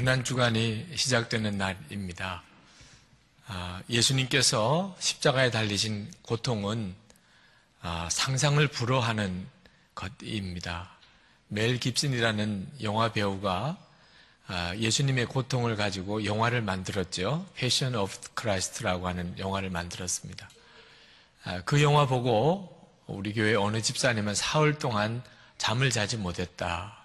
고난 주간이 시작되는 날입니다. 아, 예수님께서 십자가에 달리신 고통은 아, 상상을 불허하는 것입니다. 멜 깁슨이라는 영화 배우가 아, 예수님의 고통을 가지고 영화를 만들었죠. 패션 오브 크라이스트라고 하는 영화를 만들었습니다. 그 영화 보고 우리 교회 어느 집사님은 사흘 동안 잠을 자지 못했다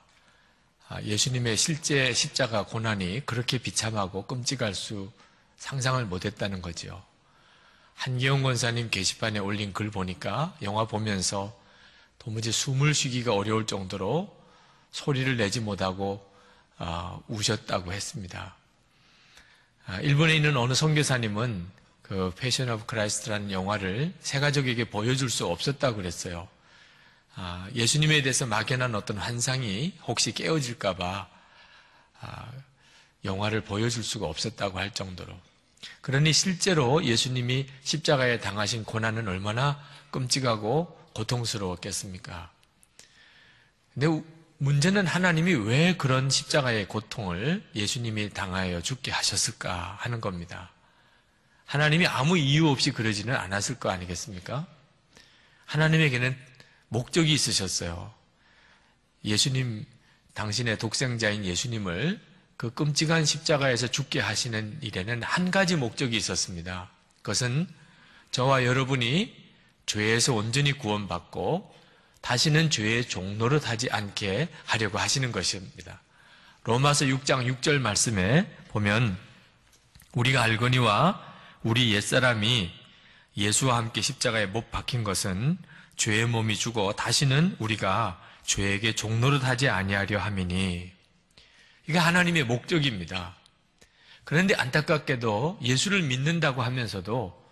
아, 예수님의 실제 십자가 고난이 그렇게 비참하고 끔찍할 수 상상을 못했다는 거지요. 한기영 권사님 게시판에 올린 글 보니까 영화 보면서 도무지 숨을 쉬기가 어려울 정도로 소리를 내지 못하고 아, 우셨다고 했습니다. 아, 일본에 있는 어느 선교사님은 그 패션 오브 크라이스트라는 영화를 세 가족에게 보여줄 수 없었다고 그랬어요. 아, 예수님에 대해서 막연한 어떤 환상이 혹시 깨어질까봐 아, 영화를 보여줄 수가 없었다고 할 정도로 그러니 실제로 예수님이 십자가에 당하신 고난은 얼마나 끔찍하고 고통스러웠겠습니까? 근데 문제는 하나님이 왜 그런 십자가의 고통을 예수님이 당하여 죽게 하셨을까 하는 겁니다. 하나님이 아무 이유 없이 그러지는 않았을 거 아니겠습니까? 하나님에게는 목적이 있으셨어요. 예수님, 당신의 독생자인 예수님을 그 끔찍한 십자가에서 죽게 하시는 일에는 한 가지 목적이 있었습니다. 그것은 저와 여러분이 죄에서 온전히 구원받고 다시는 죄의 종로를 타지 않게 하려고 하시는 것입니다. 로마서 6장 6절 말씀에 보면 우리가 알거니와 우리 옛사람이 예수와 함께 십자가에 못 박힌 것은 죄의 몸이 죽어 다시는 우리가 죄에게 종로를 하지 아니하려 함이니 이게 하나님의 목적입니다. 그런데 안타깝게도 예수를 믿는다고 하면서도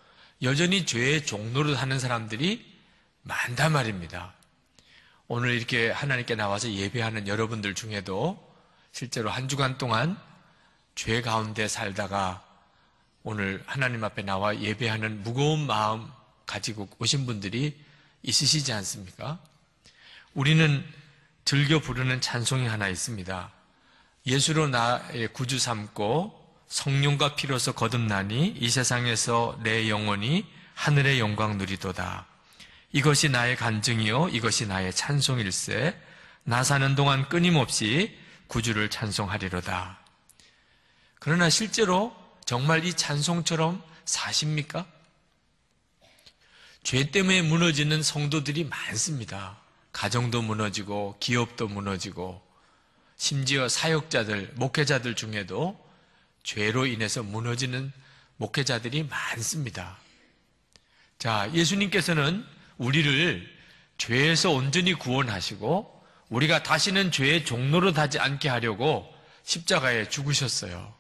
여전히 죄의 종로를 하는 사람들이 많단 말입니다. 오늘 이렇게 하나님께 나와서 예배하는 여러분들 중에도 실제로 한 주간 동안 죄 가운데 살다가 오늘 하나님 앞에 나와 예배하는 무거운 마음 가지고 오신 분들이 있으시지 않습니까? 우리는 즐겨 부르는 찬송이 하나 있습니다. 예수로 나의 구주 삼고 성령과 피로서 거듭나니 이 세상에서 내 영혼이 하늘의 영광 누리도다. 이것이 나의 간증이요 이것이 나의 찬송일세 나 사는 동안 끊임없이 구주를 찬송하리로다. 그러나 실제로 정말 이 찬송처럼 사십니까? 죄 때문에 무너지는 성도들이 많습니다. 가정도 무너지고 기업도 무너지고 심지어 사역자들, 목회자들 중에도 죄로 인해서 무너지는 목회자들이 많습니다. 자, 예수님께서는 우리를 죄에서 온전히 구원하시고 우리가 다시는 죄의 종로로 다지 않게 하려고 십자가에 죽으셨어요.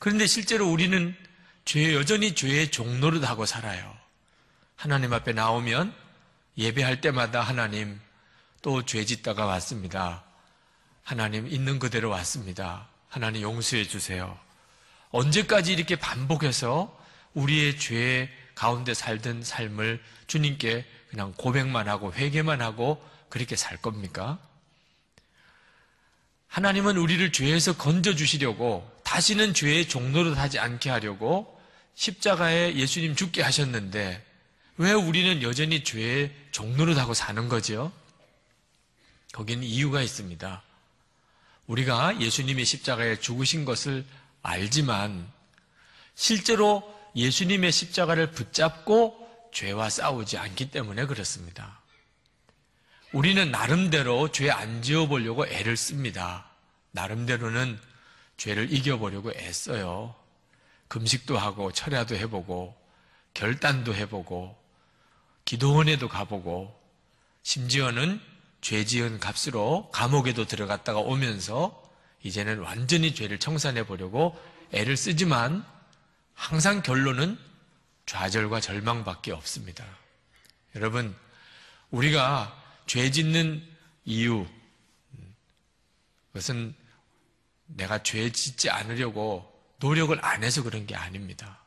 그런데 실제로 우리는 죄 여전히 죄의 종로로 하고 살아요. 하나님 앞에 나오면 예배할 때마다 하나님 또 죄 짓다가 왔습니다. 하나님 있는 그대로 왔습니다. 하나님 용서해 주세요. 언제까지 이렇게 반복해서 우리의 죄 가운데 살던 삶을 주님께 그냥 고백만 하고 회개만 하고 그렇게 살 겁니까? 하나님은 우리를 죄에서 건져 주시려고 다시는 죄의 종로를 하지 않게 하려고 십자가에 예수님 죽게 하셨는데 왜 우리는 여전히 죄의 종로를 하고 사는 거지요? 거기는 이유가 있습니다. 우리가 예수님의 십자가에 죽으신 것을 알지만 실제로 예수님의 십자가를 붙잡고 죄와 싸우지 않기 때문에 그렇습니다. 우리는 나름대로 죄 안 지어 보려고 애를 씁니다. 나름대로는 죄를 이겨 보려고 애써요. 금식도 하고 철야도 해 보고 결단도 해 보고 기도원에도 가보고 심지어는 죄 지은 값으로 감옥에도 들어갔다가 오면서 이제는 완전히 죄를 청산해 보려고 애를 쓰지만 항상 결론은 좌절과 절망밖에 없습니다. 여러분, 우리가 죄 짓는 이유, 그것은 내가 죄 짓지 않으려고 노력을 안 해서 그런 게 아닙니다.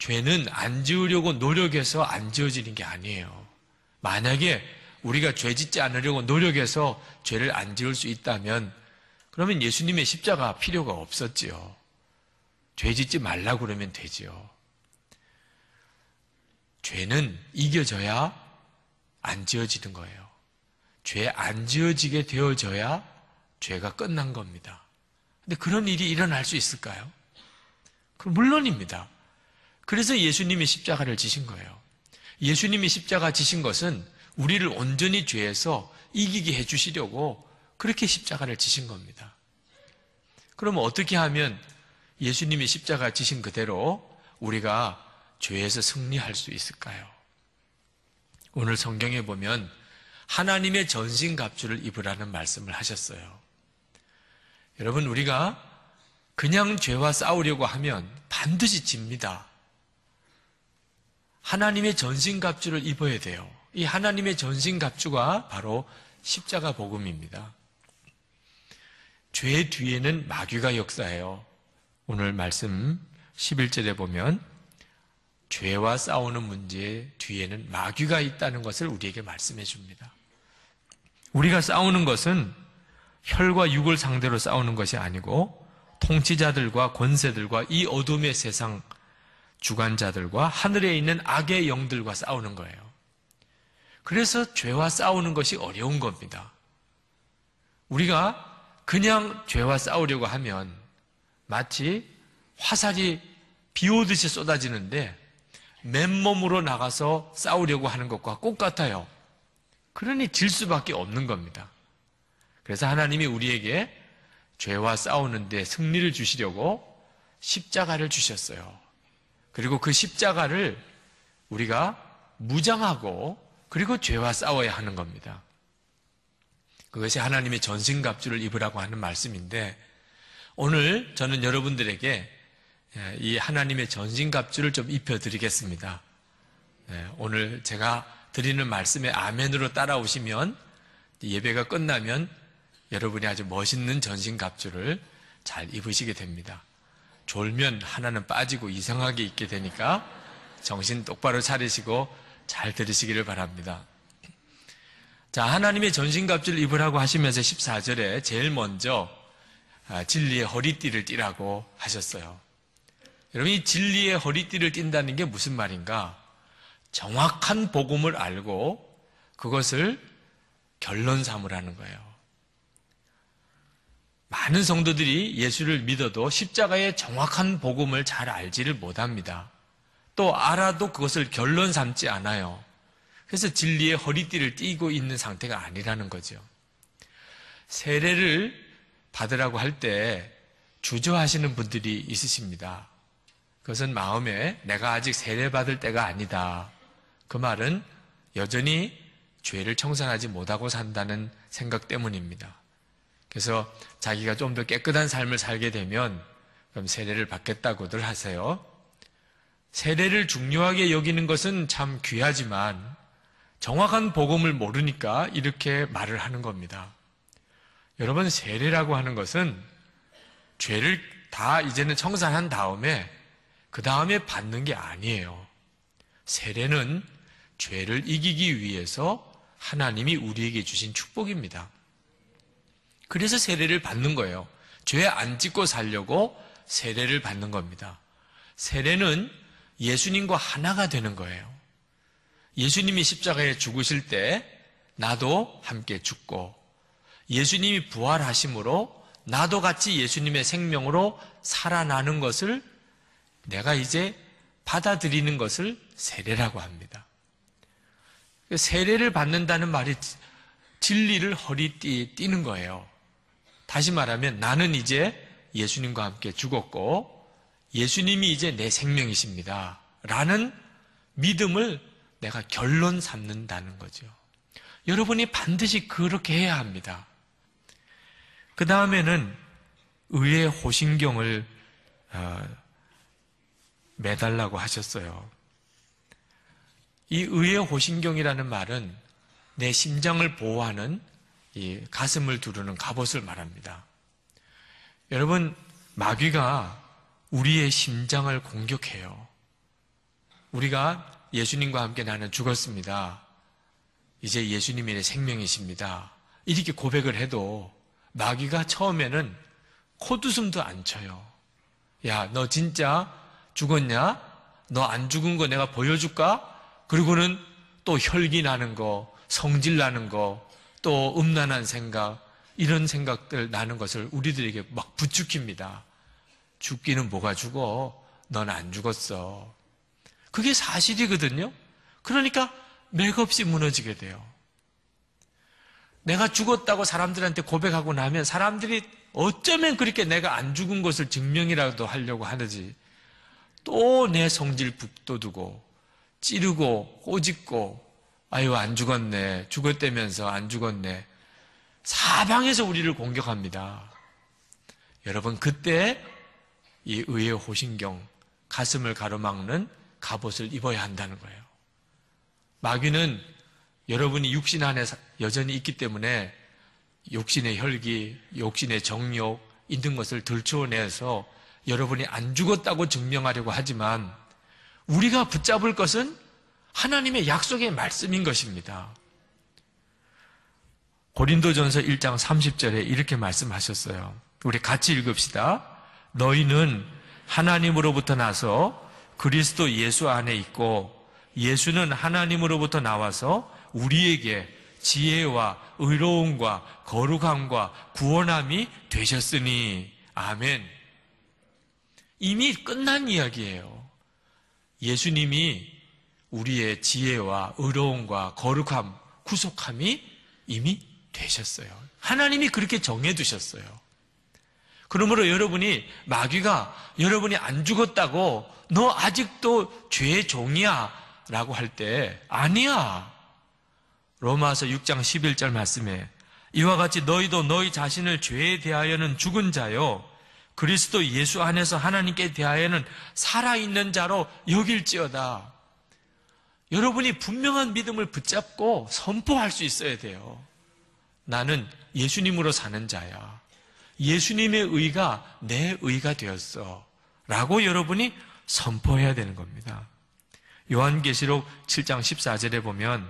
죄는 안 지으려고 노력해서 안 지어지는 게 아니에요. 만약에 우리가 죄 짓지 않으려고 노력해서 죄를 안 지을 수 있다면 그러면 예수님의 십자가 필요가 없었지요. 죄 짓지 말라 고 그러면 되지요. 죄는 이겨져야 안 지어지는 거예요. 죄 안 지어지게 되어져야 죄가 끝난 겁니다. 근데 그런 일이 일어날 수 있을까요? 그럼 물론입니다. 그래서 예수님이 십자가를 지신 거예요. 예수님이 십자가 지신 것은 우리를 온전히 죄에서 이기게 해주시려고 그렇게 십자가를 지신 겁니다. 그러면 어떻게 하면 예수님이 십자가 지신 그대로 우리가 죄에서 승리할 수 있을까요? 오늘 성경에 보면 하나님의 전신갑주를 입으라는 말씀을 하셨어요. 여러분, 우리가 그냥 죄와 싸우려고 하면 반드시 집니다. 하나님의 전신갑주를 입어야 돼요. 이 하나님의 전신갑주가 바로 십자가 복음입니다. 죄 뒤에는 마귀가 역사해요. 오늘 말씀 11절에 보면 죄와 싸우는 문제 뒤에는 마귀가 있다는 것을 우리에게 말씀해 줍니다. 우리가 싸우는 것은 혈과 육을 상대로 싸우는 것이 아니고 통치자들과 권세들과 이 어둠의 세상 주관자들과 하늘에 있는 악의 영들과 싸우는 거예요. 그래서 죄와 싸우는 것이 어려운 겁니다. 우리가 그냥 죄와 싸우려고 하면 마치 화살이 비 오듯이 쏟아지는데 맨몸으로 나가서 싸우려고 하는 것과 똑 같아요. 그러니 질 수밖에 없는 겁니다. 그래서 하나님이 우리에게 죄와 싸우는데 승리를 주시려고 십자가를 주셨어요. 그리고 그 십자가를 우리가 무장하고 그리고 죄와 싸워야 하는 겁니다. 그것이 하나님의 전신갑주를 입으라고 하는 말씀인데 오늘 저는 여러분들에게 예, 이 하나님의 전신갑주를 좀 입혀드리겠습니다. 예, 오늘 제가 드리는 말씀에 아멘으로 따라오시면 예배가 끝나면 여러분이 아주 멋있는 전신갑주를 잘 입으시게 됩니다. 졸면 하나는 빠지고 이상하게 있게 되니까 정신 똑바로 차리시고 잘 들으시기를 바랍니다. 자, 하나님의 전신갑질를 입으라고 하시면서 14절에 제일 먼저 아, 진리의 허리띠를 띠라고 하셨어요. 여러분, 이 진리의 허리띠를 띈다는 게 무슨 말인가? 정확한 복음을 알고 그것을 결론 삼으라는 거예요. 많은 성도들이 예수를 믿어도 십자가의 정확한 복음을 잘 알지를 못합니다. 또 알아도 그것을 결론 삼지 않아요. 그래서 진리의 허리띠를 띠고 있는 상태가 아니라는 거죠. 세례를 받으라고 할 때 주저하시는 분들이 있으십니다. 그것은 마음에 내가 아직 세례 받을 때가 아니다. 그 말은 여전히 죄를 청산하지 못하고 산다는 생각 때문입니다. 그래서 자기가 좀 더 깨끗한 삶을 살게 되면 그럼 세례를 받겠다고들 하세요. 세례를 중요하게 여기는 것은 참 귀하지만 정확한 복음을 모르니까 이렇게 말을 하는 겁니다. 여러분, 세례라고 하는 것은 죄를 다 이제는 청산한 다음에 그 다음에 받는 게 아니에요. 세례는 죄를 이기기 위해서 하나님이 우리에게 주신 축복입니다. 그래서 세례를 받는 거예요. 죄 안 짓고 살려고 세례를 받는 겁니다. 세례는 예수님과 하나가 되는 거예요. 예수님이 십자가에 죽으실 때 나도 함께 죽고 예수님이 부활하심으로 나도 같이 예수님의 생명으로 살아나는 것을 내가 이제 받아들이는 것을 세례라고 합니다. 세례를 받는다는 말이 진리를 허리띠에 띠는 거예요. 다시 말하면 나는 이제 예수님과 함께 죽었고 예수님이 이제 내 생명이십니다. 라는 믿음을 내가 결론 삼는다는 거죠. 여러분이 반드시 그렇게 해야 합니다. 그 다음에는 의의 호신경을 어, 매달라고 하셨어요. 이 의의 호신경이라는 말은 내 심장을 보호하는 이 가슴을 두르는 갑옷을 말합니다. 여러분, 마귀가 우리의 심장을 공격해요. 우리가 예수님과 함께 나는 죽었습니다. 이제 예수님의 생명이십니다. 이렇게 고백을 해도 마귀가 처음에는 코두숨도안 쳐요. 야, 너 진짜 죽었냐? 너 안 죽은 거 내가 보여줄까? 그리고는 또 혈기 나는 거, 성질 나는 거, 또 음란한 생각, 이런 생각들 나는 것을 우리들에게 막부축깁니다 죽기는 뭐가 죽어? 넌 안 죽었어. 그게 사실이거든요? 그러니까 맥없이 무너지게 돼요. 내가 죽었다고 사람들한테 고백하고 나면 사람들이 어쩌면 그렇게 내가 안 죽은 것을 증명이라도 하려고 하는지 또 내 성질 북돋우고 찌르고 꼬집고 아유, 안 죽었네. 죽었대면서 안 죽었네. 사방에서 우리를 공격합니다. 여러분, 그때 이 의의 호신경, 가슴을 가로막는 갑옷을 입어야 한다는 거예요. 마귀는 여러분이 육신 안에 여전히 있기 때문에 욕신의 혈기, 욕신의 정욕, 있는 것을 들추어내서 여러분이 안 죽었다고 증명하려고 하지만 우리가 붙잡을 것은 하나님의 약속의 말씀인 것입니다. 고린도전서 1장 30절에 이렇게 말씀하셨어요. 우리 같이 읽읍시다. 너희는 하나님으로부터 나서 그리스도 예수 안에 있고 예수는 하나님으로부터 나와서 우리에게 지혜와 의로움과 거룩함과 구원함이 되셨으니 아멘. 이미 끝난 이야기예요. 예수님이 우리의 지혜와 의로움과 거룩함, 구속함이 이미 되셨어요. 하나님이 그렇게 정해두셨어요. 그러므로 여러분이 마귀가 여러분이 안 죽었다고 너 아직도 죄의 종이야 라고 할 때 아니야. 로마서 6장 11절 말씀에 이와 같이 너희도 너희 자신을 죄에 대하여는 죽은 자요. 그리스도 예수 안에서 하나님께 대하여는 살아있는 자로 여길지어다. 여러분이 분명한 믿음을 붙잡고 선포할 수 있어야 돼요. 나는 예수님으로 사는 자야. 예수님의 의가 내 의가 되었어. 라고 여러분이 선포해야 되는 겁니다. 요한계시록 7장 14절에 보면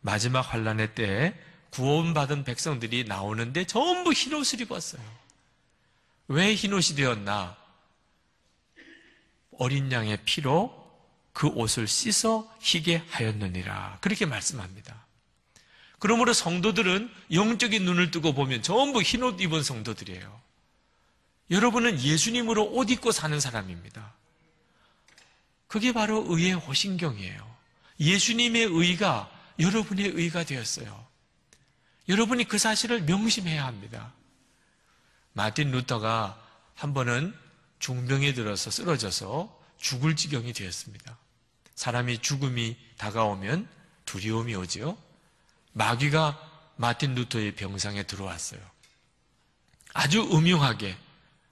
마지막 환란의 때에 구원받은 백성들이 나오는데 전부 흰옷을 입었어요. 왜 흰옷이 되었나? 어린 양의 피로 그 옷을 씻어 희게 하였느니라. 그렇게 말씀합니다. 그러므로 성도들은 영적인 눈을 뜨고 보면 전부 흰옷 입은 성도들이에요. 여러분은 예수님으로 옷 입고 사는 사람입니다. 그게 바로 의의 호신경이에요. 예수님의 의가 여러분의 의가 되었어요. 여러분이 그 사실을 명심해야 합니다. 마틴 루터가 한 번은 중병에 들어서 쓰러져서 죽을 지경이 되었습니다. 사람이 죽음이 다가오면 두려움이 오지요. 마귀가 마틴 루터의 병상에 들어왔어요. 아주 음흉하게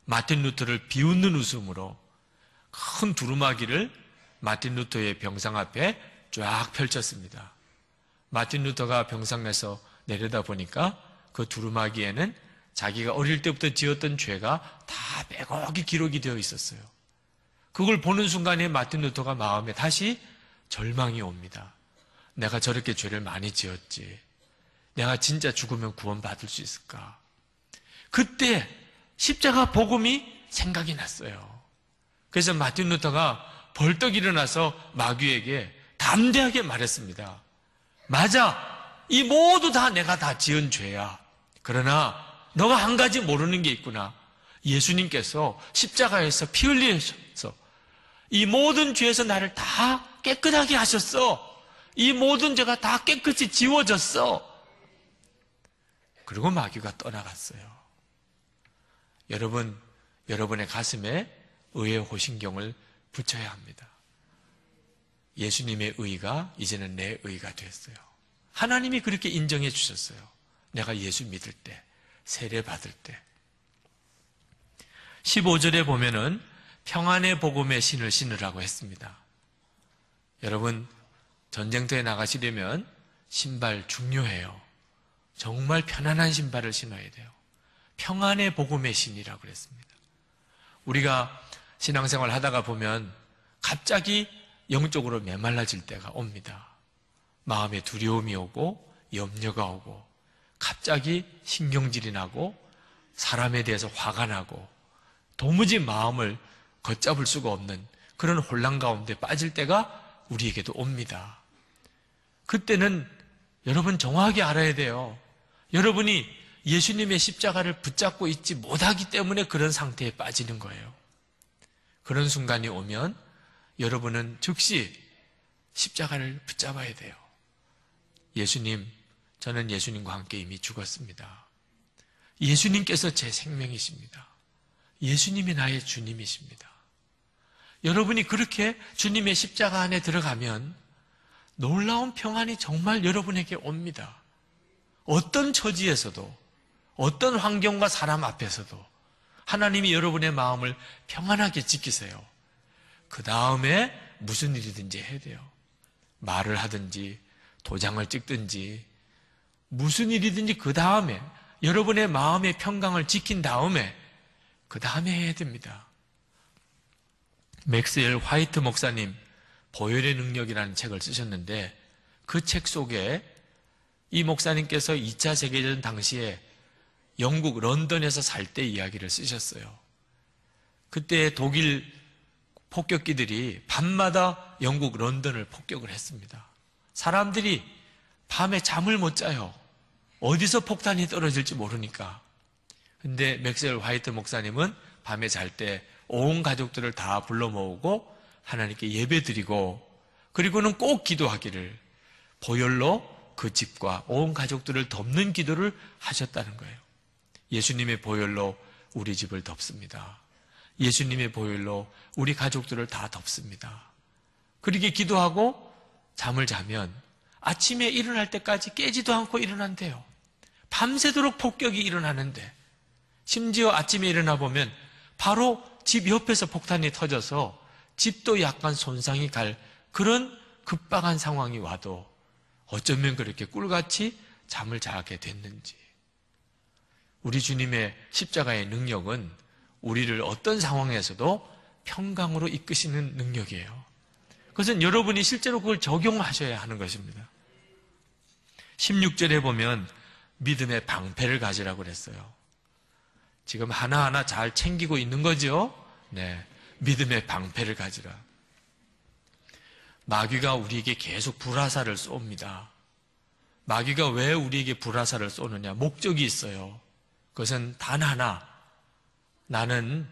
마틴 루터를 비웃는 웃음으로 큰 두루마기를 마틴 루터의 병상 앞에 쫙 펼쳤습니다. 마틴 루터가 병상에서 내려다 보니까 그 두루마기에는 자기가 어릴 때부터 지었던 죄가 다 빼곡히 기록이 되어 있었어요. 그걸 보는 순간에 마틴 루터가 마음에 다시 절망이 옵니다. 내가 저렇게 죄를 많이 지었지. 내가 진짜 죽으면 구원받을 수 있을까? 그때 십자가 복음이 생각이 났어요. 그래서 마틴 루터가 벌떡 일어나서 마귀에게 담대하게 말했습니다. 맞아. 이 모두 다 내가 다 지은 죄야. 그러나 너가 한 가지 모르는 게 있구나. 예수님께서 십자가에서 피 흘리셔서 이 모든 죄에서 나를 다 깨끗하게 하셨어. 이 모든 죄가 다 깨끗이 지워졌어. 그리고 마귀가 떠나갔어요. 여러분, 여러분의 가슴에 의의 호신경을 붙여야 합니다. 예수님의 의가 이제는 내 의가 됐어요. 하나님이 그렇게 인정해 주셨어요. 내가 예수 믿을 때, 세례 받을 때. 15절에 보면은 평안의 복음의 신을 신으라고 했습니다. 여러분, 전쟁터에 나가시려면 신발 중요해요. 정말 편안한 신발을 신어야 돼요. 평안의 복음의 신이라고 그랬습니다. 우리가 신앙생활 하다가 보면 갑자기 영적으로 메말라질 때가 옵니다. 마음에 두려움이 오고 염려가 오고 갑자기 신경질이 나고 사람에 대해서 화가 나고 도무지 마음을 걷잡을 수가 없는 그런 혼란 가운데 빠질 때가 우리에게도 옵니다. 그때는 여러분 정확하게 알아야 돼요. 여러분이 예수님의 십자가를 붙잡고 있지 못하기 때문에 그런 상태에 빠지는 거예요. 그런 순간이 오면 여러분은 즉시 십자가를 붙잡아야 돼요. 예수님, 저는 예수님과 함께 이미 죽었습니다. 예수님께서 제 생명이십니다. 예수님이 나의 주님이십니다. 여러분이 그렇게 주님의 십자가 안에 들어가면 놀라운 평안이 정말 여러분에게 옵니다. 어떤 처지에서도, 어떤 환경과 사람 앞에서도 하나님이 여러분의 마음을 평안하게 지키세요. 그 다음에 무슨 일이든지 해야 돼요. 말을 하든지, 도장을 찍든지, 무슨 일이든지 그 다음에, 여러분의 마음의 평강을 지킨 다음에, 그 다음에 해야 됩니다. 맥스웰 화이트 목사님 보혈의 능력이라는 책을 쓰셨는데 그 책 속에 이 목사님께서 2차 세계전 당시에 영국 런던에서 살 때 이야기를 쓰셨어요. 그때 독일 폭격기들이 밤마다 영국 런던을 폭격을 했습니다. 사람들이 밤에 잠을 못 자요. 어디서 폭탄이 떨어질지 모르니까. 근데 맥셀 화이트 목사님은 밤에 잘때 온 가족들을 다 불러 모으고 하나님께 예배드리고 그리고는 꼭 기도하기를 보혈로 그 집과 온 가족들을 덮는 기도를 하셨다는 거예요. 예수님의 보혈로 우리 집을 덮습니다. 예수님의 보혈로 우리 가족들을 다 덮습니다. 그렇게 기도하고 잠을 자면 아침에 일어날 때까지 깨지도 않고 일어난대요. 밤새도록 폭격이 일어나는데 심지어 아침에 일어나 보면 바로 집 옆에서 폭탄이 터져서 집도 약간 손상이 갈 그런 급박한 상황이 와도 어쩌면 그렇게 꿀같이 잠을 자게 됐는지. 우리 주님의 십자가의 능력은 우리를 어떤 상황에서도 평강으로 이끄시는 능력이에요. 그것은 여러분이 실제로 그걸 적용하셔야 하는 것입니다. 16절에 보면 믿음의 방패를 가지라고 그랬어요. 지금 하나하나 잘 챙기고 있는 거죠. 네. 믿음의 방패를 가지라. 마귀가 우리에게 계속 불화살을 쏩니다. 마귀가 왜 우리에게 불화살을 쏘느냐? 목적이 있어요. 그것은 단 하나. 나는,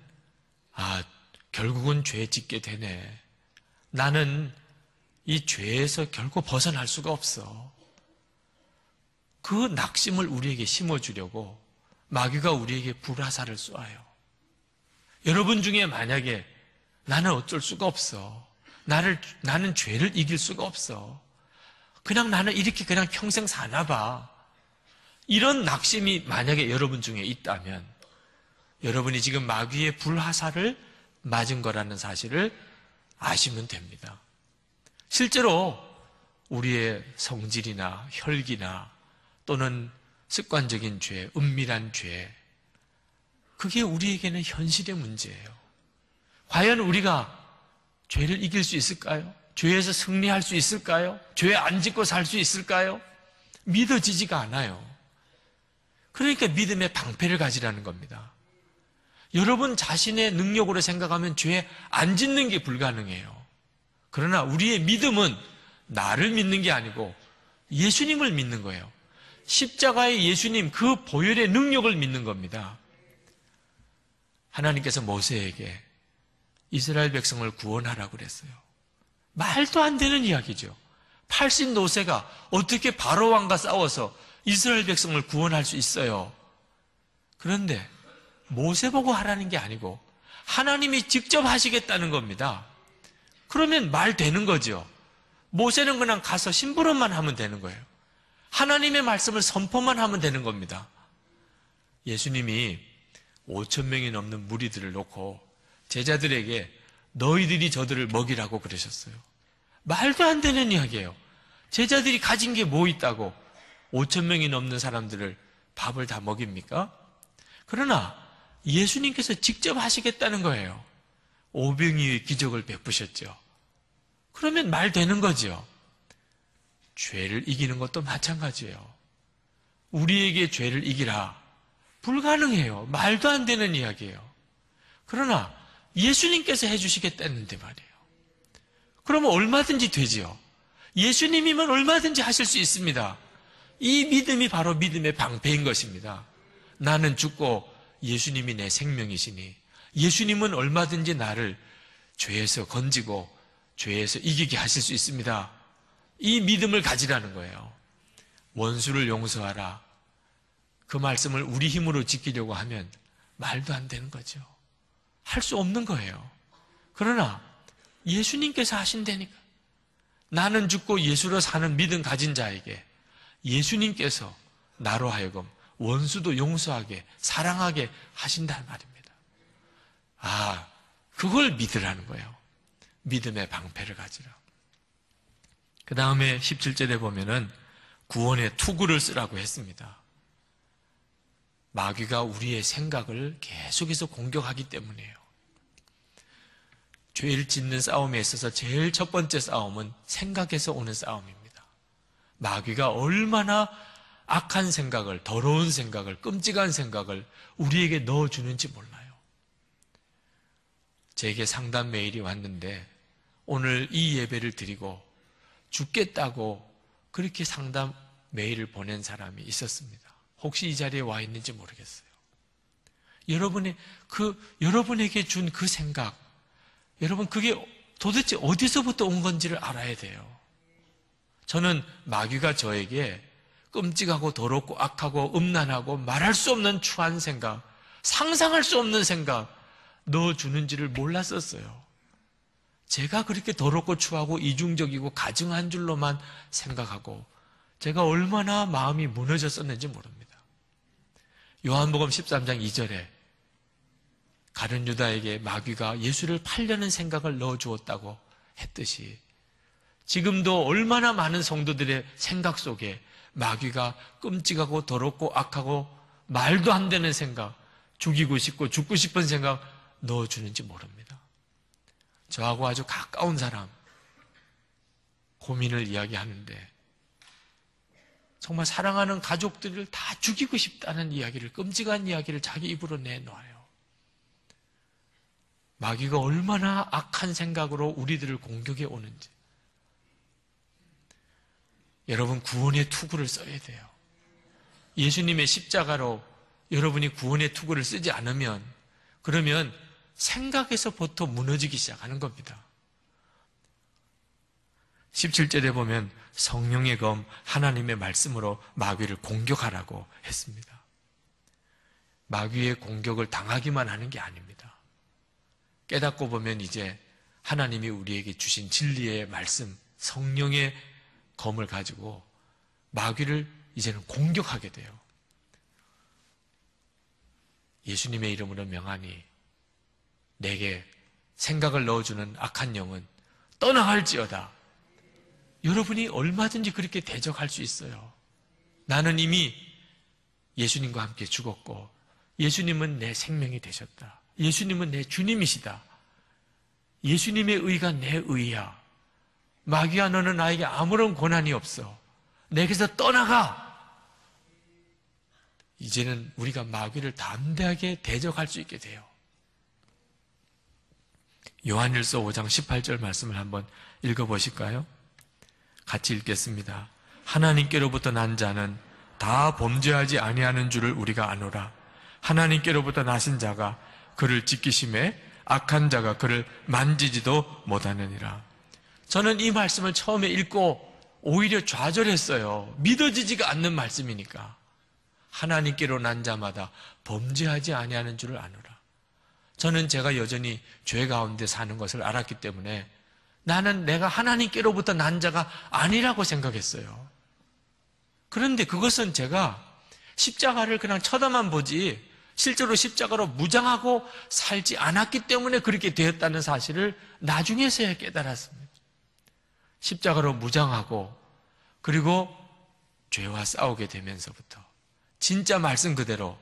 아, 결국은 죄 짓게 되네. 나는 이 죄에서 결코 벗어날 수가 없어. 그 낙심을 우리에게 심어주려고 마귀가 우리에게 불화살을 쏴요 여러분 중에 만약에 나는 어쩔 수가 없어. 나를, 나는 죄를 이길 수가 없어. 그냥 나는 이렇게 그냥 평생 사나 봐. 이런 낙심이 만약에 여러분 중에 있다면 여러분이 지금 마귀의 불화살을 맞은 거라는 사실을 아시면 됩니다. 실제로 우리의 성질이나 혈기나 또는 습관적인 죄, 은밀한 죄. 그게 우리에게는 현실의 문제예요. 과연 우리가 죄를 이길 수 있을까요? 죄에서 승리할 수 있을까요? 죄 안 짓고 살 수 있을까요? 믿어지지가 않아요. 그러니까 믿음의 방패를 가지라는 겁니다. 여러분 자신의 능력으로 생각하면 죄 안 짓는 게 불가능해요. 그러나 우리의 믿음은 나를 믿는 게 아니고 예수님을 믿는 거예요. 십자가의 예수님 그 보혈의 능력을 믿는 겁니다. 하나님께서 모세에게 이스라엘 백성을 구원하라고 그랬어요. 말도 안 되는 이야기죠. 80 노세가 어떻게 바로 왕과 싸워서 이스라엘 백성을 구원할 수 있어요. 그런데 모세 보고 하라는 게 아니고 하나님이 직접 하시겠다는 겁니다. 그러면 말 되는 거죠. 모세는 그냥 가서 심부름만 하면 되는 거예요. 하나님의 말씀을 선포만 하면 되는 겁니다. 예수님이 5천 명이 넘는 무리들을 놓고 제자들에게 너희들이 저들을 먹이라고 그러셨어요. 말도 안 되는 이야기예요. 제자들이 가진 게 뭐 있다고 5천 명이 넘는 사람들을 밥을 다 먹입니까? 그러나 예수님께서 직접 하시겠다는 거예요. 오병이의 기적을 베푸셨죠. 그러면 말 되는 거죠. 죄를 이기는 것도 마찬가지예요. 우리에게 죄를 이기라. 불가능해요. 말도 안 되는 이야기예요. 그러나 예수님께서 해주시겠다는데 말이에요. 그러면 얼마든지 되지요. 예수님이면 얼마든지 하실 수 있습니다. 이 믿음이 바로 믿음의 방패인 것입니다. 나는 죽고 예수님이 내 생명이시니 예수님은 얼마든지 나를 죄에서 건지고 죄에서 이기게 하실 수 있습니다. 이 믿음을 가지라는 거예요. 원수를 용서하라. 그 말씀을 우리 힘으로 지키려고 하면 말도 안 되는 거죠. 할 수 없는 거예요. 그러나 예수님께서 하신다니까. 나는 죽고 예수로 사는 믿음 가진 자에게 예수님께서 나로 하여금 원수도 용서하게, 사랑하게 하신다는 말입니다. 아, 그걸 믿으라는 거예요. 믿음의 방패를 가지라. 그 다음에 17절에 보면은 구원의 투구를 쓰라고 했습니다. 마귀가 우리의 생각을 계속해서 공격하기 때문이에요. 죄를 짓는 싸움에 있어서 제일 첫 번째 싸움은 생각에서 오는 싸움입니다. 마귀가 얼마나 악한 생각을, 더러운 생각을, 끔찍한 생각을 우리에게 넣어주는지 몰라요. 제게 상담 메일이 왔는데 오늘 이 예배를 드리고 죽겠다고 그렇게 상담 메일을 보낸 사람이 있었습니다. 혹시 이 자리에 와 있는지 모르겠어요. 여러분의 그 여러분에게 준 그 생각, 여러분 그게 도대체 어디서부터 온 건지를 알아야 돼요. 저는 마귀가 저에게 끔찍하고 더럽고 악하고 음란하고 말할 수 없는 추한 생각, 상상할 수 없는 생각 넣어주는지를 몰랐었어요. 제가 그렇게 더럽고 추하고 이중적이고 가증한 줄로만 생각하고 제가 얼마나 마음이 무너졌었는지 모릅니다. 요한복음 13장 2절에 가룟 유다에게 마귀가 예수를 팔려는 생각을 넣어 주었다고 했듯이 지금도 얼마나 많은 성도들의 생각 속에 마귀가 끔찍하고 더럽고 악하고 말도 안 되는 생각, 죽이고 싶고 죽고 싶은 생각 넣어주는지 모릅니다. 저하고 아주 가까운 사람 고민을 이야기하는데 정말 사랑하는 가족들을 다 죽이고 싶다는 이야기를 끔찍한 이야기를 자기 입으로 내놓아요. 마귀가 얼마나 악한 생각으로 우리들을 공격해 오는지 여러분 구원의 투구를 써야 돼요. 예수님의 십자가로 여러분이 구원의 투구를 쓰지 않으면 그러면 생각에서부터 무너지기 시작하는 겁니다. 17절에 보면 성령의 검 하나님의 말씀으로 마귀를 공격하라고 했습니다. 마귀의 공격을 당하기만 하는 게 아닙니다. 깨닫고 보면 이제 하나님이 우리에게 주신 진리의 말씀, 성령의 검을 가지고 마귀를 이제는 공격하게 돼요. 예수님의 이름으로 명하니 내게 생각을 넣어주는 악한 영은 떠나갈지어다. 여러분이 얼마든지 그렇게 대적할 수 있어요. 나는 이미 예수님과 함께 죽었고, 예수님은 내 생명이 되셨다. 예수님은 내 주님이시다. 예수님의 의가 내 의야. 마귀야, 너는 나에게 아무런 고난이 없어. 내게서 떠나가! 이제는 우리가 마귀를 담대하게 대적할 수 있게 돼요. 요한일서 5장 18절 말씀을 한번 읽어보실까요? 같이 읽겠습니다. 하나님께로부터 난 자는 다 범죄하지 아니하는 줄을 우리가 아노라. 하나님께로부터 나신 자가 그를 지키심에 악한 자가 그를 만지지도 못하느니라. 저는 이 말씀을 처음에 읽고 오히려 좌절했어요. 믿어지지가 않는 말씀이니까. 하나님께로 난 자마다 범죄하지 아니하는 줄을 아노라. 저는 제가 여전히 죄 가운데 사는 것을 알았기 때문에 나는 내가 하나님께로부터 난 자가 아니라고 생각했어요. 그런데 그것은 제가 십자가를 그냥 쳐다만 보지 실제로 십자가로 무장하고 살지 않았기 때문에 그렇게 되었다는 사실을 나중에서야 깨달았습니다. 십자가로 무장하고 그리고 죄와 싸우게 되면서부터 진짜 말씀 그대로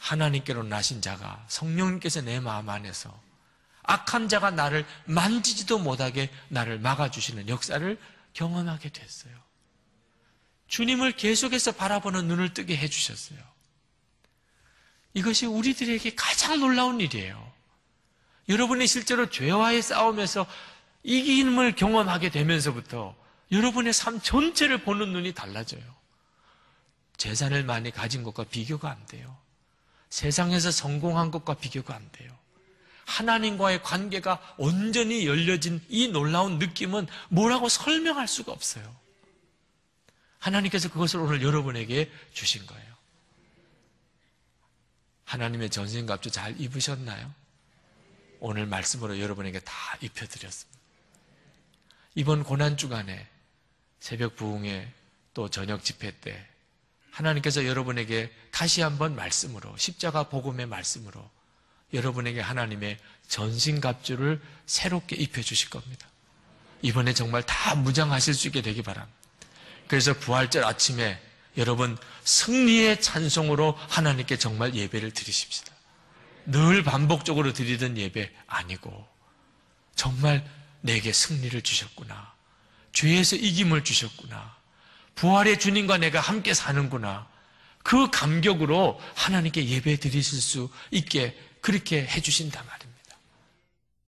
하나님께로 나신 자가 성령님께서 내 마음 안에서 악한 자가 나를 만지지도 못하게 나를 막아주시는 역사를 경험하게 됐어요. 주님을 계속해서 바라보는 눈을 뜨게 해주셨어요. 이것이 우리들에게 가장 놀라운 일이에요. 여러분이 실제로 죄와의 싸움에서 이김을 경험하게 되면서부터 여러분의 삶 전체를 보는 눈이 달라져요. 재산을 많이 가진 것과 비교가 안 돼요. 세상에서 성공한 것과 비교가 안 돼요. 하나님과의 관계가 온전히 열려진 이 놀라운 느낌은 뭐라고 설명할 수가 없어요. 하나님께서 그것을 오늘 여러분에게 주신 거예요. 하나님의 전신갑주 잘 입으셨나요? 오늘 말씀으로 여러분에게 다 입혀드렸습니다. 이번 고난주간에 새벽 부흥회 또 저녁 집회 때 하나님께서 여러분에게 다시 한번 말씀으로 십자가 복음의 말씀으로 여러분에게 하나님의 전신갑주를 새롭게 입혀주실 겁니다. 이번에 정말 다 무장하실 수 있게 되기 바랍니다. 그래서 부활절 아침에 여러분 승리의 찬송으로 하나님께 정말 예배를 드리십시다. 늘 반복적으로 드리던 예배 아니고 정말 내게 승리를 주셨구나. 죄에서 이김을 주셨구나. 부활의 주님과 내가 함께 사는구나. 그 감격으로 하나님께 예배 드리실 수 있게 그렇게 해주신단 말입니다.